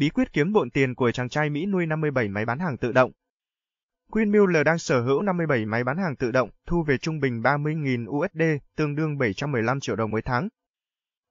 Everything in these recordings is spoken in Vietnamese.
bí quyết kiếm bộn tiền của chàng trai Mỹ nuôi 57 máy bán hàng tự động. Quyên Miller đang sở hữu 57 máy bán hàng tự động, thu về trung bình 30.000 USD, tương đương 715 triệu đồng mỗi tháng.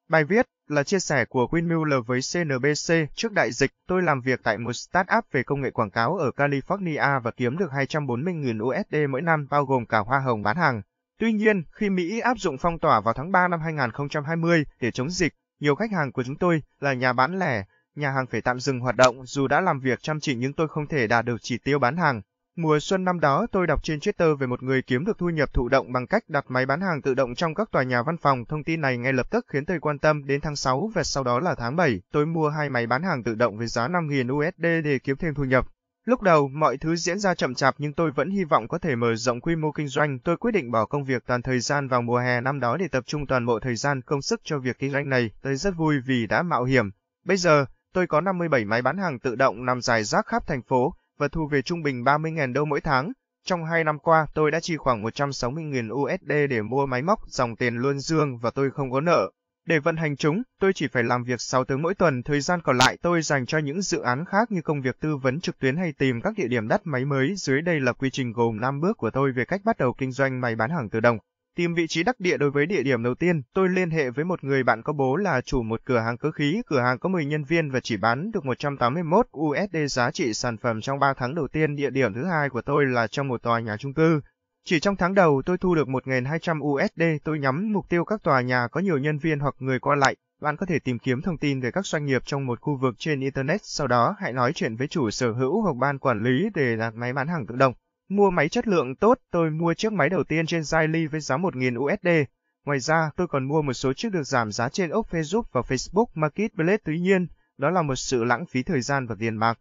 Bài viết là chia sẻ của Quyên Miller với CNBC trước đại dịch, tôi làm việc tại một startup về công nghệ quảng cáo ở California và kiếm được 240.000 USD mỗi năm bao gồm cả hoa hồng bán hàng. Tuy nhiên, khi Mỹ áp dụng phong tỏa vào tháng 3 năm 2020 để chống dịch, nhiều khách hàng của chúng tôi là nhà bán lẻ, nhà hàng phải tạm dừng hoạt động dù đã làm việc chăm chỉ nhưng tôi không thể đạt được chỉ tiêu bán hàng. Mùa xuân năm đó tôi đọc trên Twitter về một người kiếm được thu nhập thụ động bằng cách đặt máy bán hàng tự động trong các tòa nhà văn phòng. Thông tin này ngay lập tức khiến tôi quan tâm đến tháng 6 và sau đó là tháng 7. Tôi mua hai máy bán hàng tự động với giá 5.000 USD để kiếm thêm thu nhập. Lúc đầu, mọi thứ diễn ra chậm chạp nhưng tôi vẫn hy vọng có thể mở rộng quy mô kinh doanh. Tôi quyết định bỏ công việc toàn thời gian vào mùa hè năm đó để tập trung toàn bộ thời gian công sức cho việc kinh doanh này. Tôi rất vui vì đã mạo hiểm. Bây giờ, tôi có 57 máy bán hàng tự động nằm dài rác khắp thành phố và thu về trung bình 30.000 đô mỗi tháng. Trong 2 năm qua, tôi đã chi khoảng 160.000 USD để mua máy móc, dòng tiền luôn dương và tôi không có nợ. Để vận hành chúng, tôi chỉ phải làm việc 6 tiếng mỗi tuần, thời gian còn lại tôi dành cho những dự án khác như công việc tư vấn trực tuyến hay tìm các địa điểm đắt máy mới. Dưới đây là quy trình gồm 5 bước của tôi về cách bắt đầu kinh doanh máy bán hàng tự động. Tìm vị trí đắc địa đối với địa điểm đầu tiên, tôi liên hệ với một người bạn có bố là chủ một cửa hàng cơ khí, cửa hàng có 10 nhân viên và chỉ bán được 181 USD giá trị sản phẩm trong 3 tháng đầu tiên. Địa điểm thứ hai của tôi là trong một tòa nhà chung cư. Chỉ trong tháng đầu tôi thu được 1.200 USD, tôi nhắm mục tiêu các tòa nhà có nhiều nhân viên hoặc người qua lại. Bạn có thể tìm kiếm thông tin về các doanh nghiệp trong một khu vực trên Internet, sau đó hãy nói chuyện với chủ sở hữu hoặc ban quản lý để đặt máy bán hàng tự động. Mua máy chất lượng tốt, tôi mua chiếc máy đầu tiên trên Zili với giá 1.000 USD. Ngoài ra, tôi còn mua một số chiếc được giảm giá trên ốc Facebook và Facebook Marketplace tuy nhiên, đó là một sự lãng phí thời gian và tiền bạc.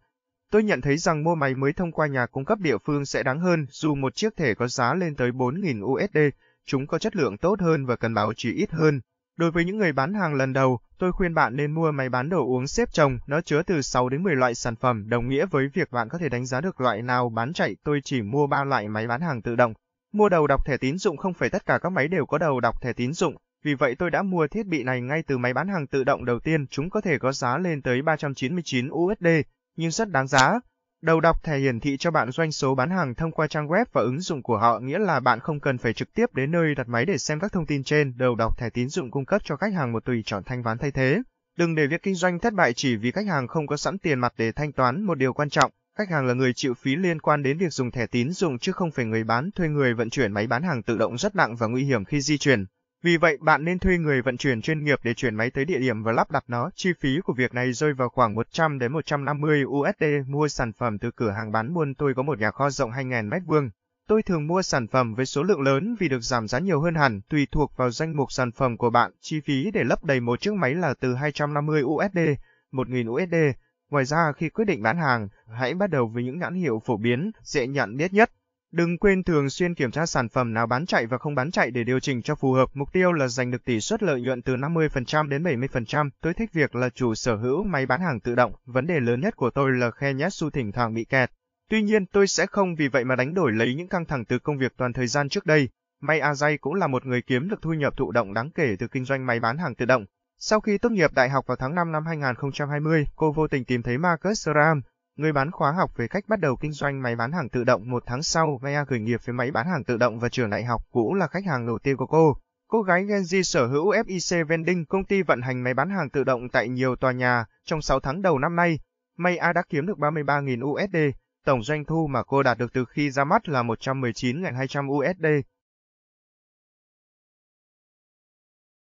Tôi nhận thấy rằng mua máy mới thông qua nhà cung cấp địa phương sẽ đáng hơn, dù một chiếc thể có giá lên tới 4.000 USD, chúng có chất lượng tốt hơn và cần bảo trì ít hơn. Đối với những người bán hàng lần đầu, tôi khuyên bạn nên mua máy bán đồ uống xếp chồng, nó chứa từ 6 đến 10 loại sản phẩm, đồng nghĩa với việc bạn có thể đánh giá được loại nào bán chạy. Tôi chỉ mua 3 loại máy bán hàng tự động. Mua đầu đọc thẻ tín dụng không phải tất cả các máy đều có đầu đọc thẻ tín dụng, vì vậy tôi đã mua thiết bị này ngay từ máy bán hàng tự động đầu tiên, chúng có thể có giá lên tới 399 USD, nhưng rất đáng giá. Đầu đọc thẻ hiển thị cho bạn doanh số bán hàng thông qua trang web và ứng dụng của họ nghĩa là bạn không cần phải trực tiếp đến nơi đặt máy để xem các thông tin trên. Đầu đọc thẻ tín dụng cung cấp cho khách hàng một tùy chọn thanh toán thay thế. Đừng để việc kinh doanh thất bại chỉ vì khách hàng không có sẵn tiền mặt để thanh toán một điều quan trọng. Khách hàng là người chịu phí liên quan đến việc dùng thẻ tín dụng chứ không phải người bán thuê người vận chuyển máy bán hàng tự động rất nặng và nguy hiểm khi di chuyển. Vì vậy bạn nên thuê người vận chuyển chuyên nghiệp để chuyển máy tới địa điểm và lắp đặt nó. Chi phí của việc này rơi vào khoảng 100 đến 150 USD mua sản phẩm từ cửa hàng bán buôn tôi có một nhà kho rộng 2.000 m vuông. Tôi thường mua sản phẩm với số lượng lớn vì được giảm giá nhiều hơn hẳn, tùy thuộc vào danh mục sản phẩm của bạn. Chi phí để lắp đầy một chiếc máy là từ 250 USD, 1.000 USD. Ngoài ra, khi quyết định bán hàng, hãy bắt đầu với những nhãn hiệu phổ biến, dễ nhận biết nhất. Đừng quên thường xuyên kiểm tra sản phẩm nào bán chạy và không bán chạy để điều chỉnh cho phù hợp. Mục tiêu là giành được tỷ suất lợi nhuận từ 50% đến 70%. Tôi thích việc là chủ sở hữu máy bán hàng tự động. Vấn đề lớn nhất của tôi là khe nhét su thỉnh thoảng bị kẹt. Tuy nhiên, tôi sẽ không vì vậy mà đánh đổi lấy những căng thẳng từ công việc toàn thời gian trước đây. May Azay cũng là một người kiếm được thu nhập thụ động đáng kể từ kinh doanh máy bán hàng tự động. Sau khi tốt nghiệp đại học vào tháng 5 năm 2020, cô vô tình tìm thấy Marcus Ram. Người bán khóa học về cách bắt đầu kinh doanh máy bán hàng tự động một tháng sau, Maya khởi nghiệp với máy bán hàng tự động và trường đại học cũ là khách hàng đầu tiên của cô. Cô gái Genji sở hữu FIC Vending, công ty vận hành máy bán hàng tự động tại nhiều tòa nhà. Trong 6 tháng đầu năm nay, Maya đã kiếm được 33.000 USD. Tổng doanh thu mà cô đạt được từ khi ra mắt là 119.200 USD.